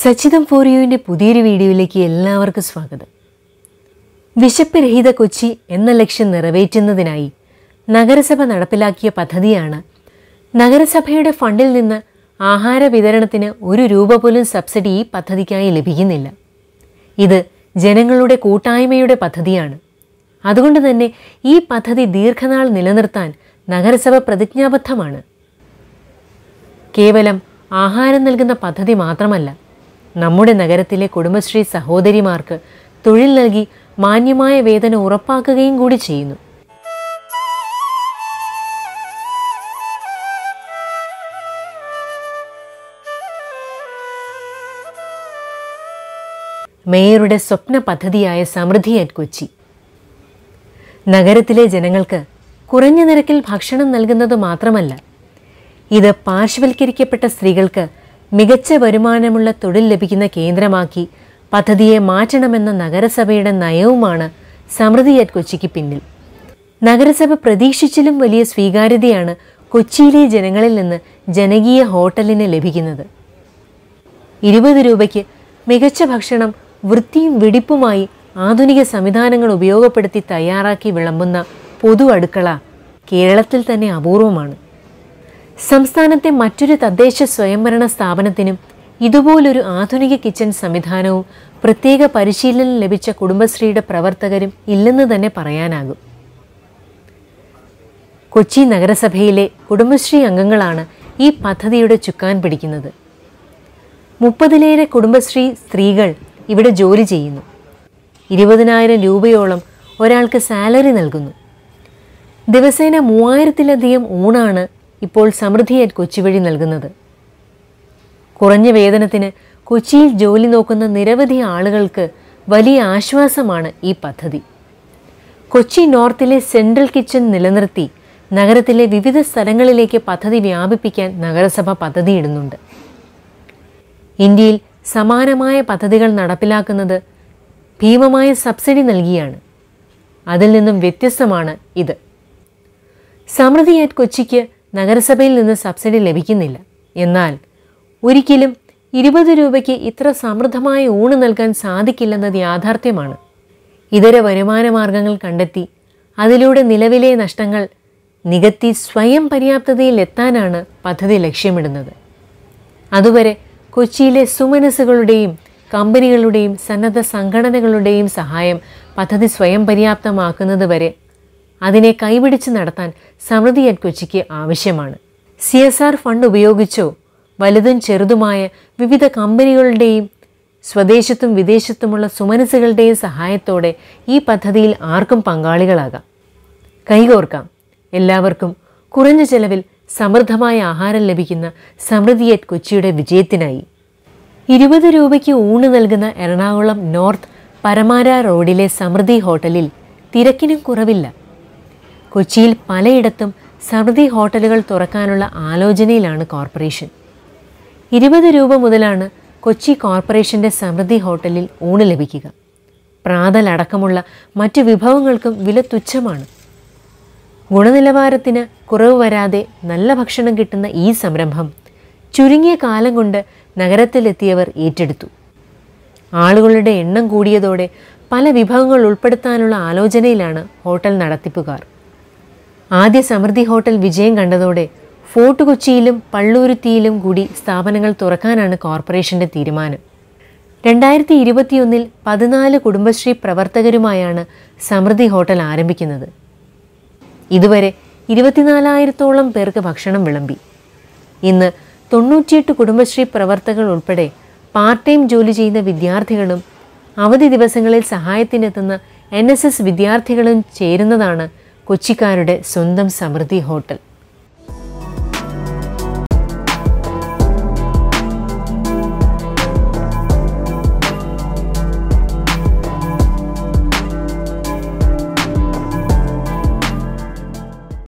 സച്ചിതം ഫോറിയോവിൻ്റെ പുതിയൊരു വീഡിയോയിലേക്ക് എല്ലാവർക്കും സ്വാഗതം വിശപ്പരഹിത കൊച്ചി എന്ന ലക്ഷ്യം നിറവേറ്റുന്നതിനായി നഗരസഭ നടപ്പിലാക്കിയ പദ്ധതിയാണ് നഗരസഭയുടെ ഫണ്ടിൽ നിന്ന് ആഹാര വിതരണത്തിന് ഒരു രൂപ പോലും സബ്സിഡി ഈ പദ്ധതിക്കായി ലഭിക്കുന്നില്ല ഇത് ജനങ്ങളുടെ കൂട്ടായ്മയുടെ പദ്ധതിയാണ് അതുകൊണ്ട് തന്നെ ഈ പദ്ധതി ദീർഘനാൾ നിലനിർത്താൻ നഗരസഭ പ്രതിജ്ഞാബദ്ധമാണ് കേവലം ആഹാരം നൽകുന്ന പദ്ധതി മാത്രമല്ല നമ്മുടെ നഗരത്തിലെ കുടുംബശ്രീ സഹോദരിമാർക്ക് തൊഴിൽ നൽകി മാന്യമായ വേതനം ഉറപ്പാക്കുകയും കൂടി ചെയ്യുന്നു മേയറുടെ സ്വപ്ന പദ്ധതിയായ സമൃദ്ധി അറ്റ് കൊച്ചി നഗരത്തിലെ ജനങ്ങൾക്ക് കുറഞ്ഞ നിരക്കിൽ ഭക്ഷണം നൽകുന്നത് മാത്രമല്ല ഇത് പാർശ്വവൽക്കരിക്കപ്പെട്ട സ്ത്രീകൾക്ക് മികച്ച വരുമാനമുള്ള തൊഴിൽ ലഭിക്കുന്ന കേന്ദ്രമാക്കി പദ്ധതിയെ മാറ്റണമെന്ന നഗരസഭയുടെ നയവുമാണ് സമൃദ്ധി അറ്റ് കൊച്ചിക്ക് പിന്നിൽ നഗരസഭ പ്രതീക്ഷിച്ചിലും വലിയ സ്വീകാര്യതയാണ് കൊച്ചിയിലെ ജനങ്ങളിൽ നിന്ന് ജനകീയ ഹോട്ടലിന് ലഭിക്കുന്നത് ഇരുപത് രൂപയ്ക്ക് മികച്ച ഭക്ഷണം വൃത്തിയും വെടിപ്പുമായി ആധുനിക സംവിധാനങ്ങൾ ഉപയോഗപ്പെടുത്തി തയ്യാറാക്കി വിളമ്പുന്ന പൊതു അടുക്കള കേരളത്തിൽ തന്നെ അപൂർവമാണ് സംസ്ഥാനത്തെ മറ്റൊരു തദ്ദേശ സ്വയംഭരണ സ്ഥാപനത്തിനും ഇതുപോലൊരു ആധുനിക കിച്ചൺ സംവിധാനവും പ്രത്യേക പരിശീലനം ലഭിച്ച കുടുംബശ്രീയുടെ പ്രവർത്തകരും ഇല്ലെന്ന് തന്നെ പറയാനാകും കൊച്ചി നഗരസഭയിലെ കുടുംബശ്രീ അംഗങ്ങളാണ് ഈ പദ്ധതിയുടെ ചുക്കാൻ പിടിക്കുന്നത് മുപ്പതിലേറെ കുടുംബശ്രീ സ്ത്രീകൾ ഇവിടെ ജോലി ചെയ്യുന്നു ഇരുപതിനായിരം രൂപയോളം ഒരാൾക്ക് സാലറി നൽകുന്നു ദിവസേന മൂവായിരത്തിലധികം ഊണാണ് ഇപ്പോൾ സമൃദ്ധിയെ വഴി നൽകുന്നത് കുറഞ്ഞ വേതനത്തിന് കൊച്ചിയിൽ ജോലി നോക്കുന്ന നിരവധി ആളുകൾക്ക് വലിയ ആശ്വാസമാണ് ഈ പദ്ധതി കൊച്ചി നോർത്തിലെ സെൻട്രൽ കിച്ചൺ നിലനിർത്തി നഗരത്തിലെ വിവിധ സ്ഥലങ്ങളിലേക്ക് പദ്ധതി വ്യാപിപ്പിക്കാൻ നഗരസഭ പദ്ധതിയിടുന്നുണ്ട് ഇന്ത്യയിൽ സമാനമായ പദ്ധതികൾ നടപ്പിലാക്കുന്നത് ഭീമമായ സബ്സിഡി നൽകിയാണ് അതിൽ നിന്നും വ്യത്യസ്തമാണ് ഇത് സമൃദ്ധി അറ്റ് കൊച്ചിക്ക് നഗരസഭയിൽ നിന്ന് സബ്സിഡി ലഭിക്കുന്നില്ല എന്നാൽ ഒരിക്കലും ഇരുപത് രൂപയ്ക്ക് ഇത്ര സമൃദ്ധമായ ഊണ് നൽകാൻ സാധിക്കില്ലെന്നത് യാഥാർത്ഥ്യമാണ് ഇതര വരുമാന മാർഗങ്ങൾ കണ്ടെത്തി അതിലൂടെ നിലവിലെ നഷ്ടങ്ങൾ നികത്തി സ്വയം പര്യാപ്തതയിൽ എത്താനാണ് പദ്ധതി ലക്ഷ്യമിടുന്നത് അതുവരെ കൊച്ചിയിലെ സുമനസ്സുകളുടെയും കമ്പനികളുടെയും സന്നദ്ധ സംഘടനകളുടെയും സഹായം പദ്ധതി സ്വയം പര്യാപ്തമാക്കുന്നത് വരെ അതിനെ കൈപിടിച്ച് നടത്താൻ സമൃദ്ധി അറ്റ് കൊച്ചിക്ക് ആവശ്യമാണ് സി എസ് ആർ ഫണ്ട് ഉപയോഗിച്ചോ വലുതും ചെറുതുമായ വിവിധ കമ്പനികളുടെയും സ്വദേശത്തും വിദേശത്തുമുള്ള സുമനസുകളുടെയും സഹായത്തോടെ ഈ പദ്ധതിയിൽ ആർക്കും പങ്കാളികളാകാം കൈകോർക്കാം എല്ലാവർക്കും കുറഞ്ഞ ചെലവിൽ സമൃദ്ധമായ ആഹാരം ലഭിക്കുന്ന സമൃദ്ധി അറ്റ് കൊച്ചിയുടെ വിജയത്തിനായി ഇരുപത് രൂപയ്ക്ക് ഊണ് നൽകുന്ന എറണാകുളം നോർത്ത് പരമാര റോഡിലെ സമൃദ്ധി ഹോട്ടലിൽ തിരക്കിനും കുറവില്ല കൊച്ചിയിൽ പലയിടത്തും സമൃദ്ധി ഹോട്ടലുകൾ തുറക്കാനുള്ള ആലോചനയിലാണ് കോർപ്പറേഷൻ ഇരുപത് രൂപ മുതലാണ് കൊച്ചി കോർപ്പറേഷൻ്റെ സമൃദ്ധി ഹോട്ടലിൽ ഊണ് ലഭിക്കുക പ്രാതലടക്കമുള്ള മറ്റു വിഭവങ്ങൾക്കും വില തുച്ഛമാണ് ഗുണനിലവാരത്തിന് കുറവ് വരാതെ നല്ല ഭക്ഷണം കിട്ടുന്ന ഈ സംരംഭം ചുരുങ്ങിയ കാലം കൊണ്ട് നഗരത്തിലെത്തിയവർ ഏറ്റെടുത്തു ആളുകളുടെ എണ്ണം കൂടിയതോടെ പല വിഭവങ്ങൾ ഉൾപ്പെടുത്താനുള്ള ആലോചനയിലാണ് ഹോട്ടൽ നടത്തിപ്പുകാർ ആദ്യ സമൃദ്ധി ഹോട്ടൽ വിജയം കണ്ടതോടെ ഫോർട്ട് കൊച്ചിയിലും പള്ളൂരുത്തിയിലും കൂടി സ്ഥാപനങ്ങൾ തുറക്കാനാണ് കോർപ്പറേഷന്റെ തീരുമാനം രണ്ടായിരത്തി ഇരുപത്തിയൊന്നിൽ പതിനാല് കുടുംബശ്രീ പ്രവർത്തകരുമായാണ് സമൃദ്ധി ഹോട്ടൽ ആരംഭിക്കുന്നത് ഇതുവരെ ഇരുപത്തിനാലായിരത്തോളം പേർക്ക് ഭക്ഷണം വിളമ്പി ഇന്ന് തൊണ്ണൂറ്റിയെട്ട് കുടുംബശ്രീ പ്രവർത്തകർ ഉൾപ്പെടെ പാർട്ട് ടൈം ജോലി ചെയ്യുന്ന വിദ്യാർത്ഥികളും അവധി ദിവസങ്ങളിൽ സഹായത്തിനെത്തുന്ന എൻ എസ് എസ് വിദ്യാർത്ഥികളും ചേരുന്നതാണ് കൊച്ചിക്കാരുടെ സ്വന്തം സമൃദ്ധി ഹോട്ടൽ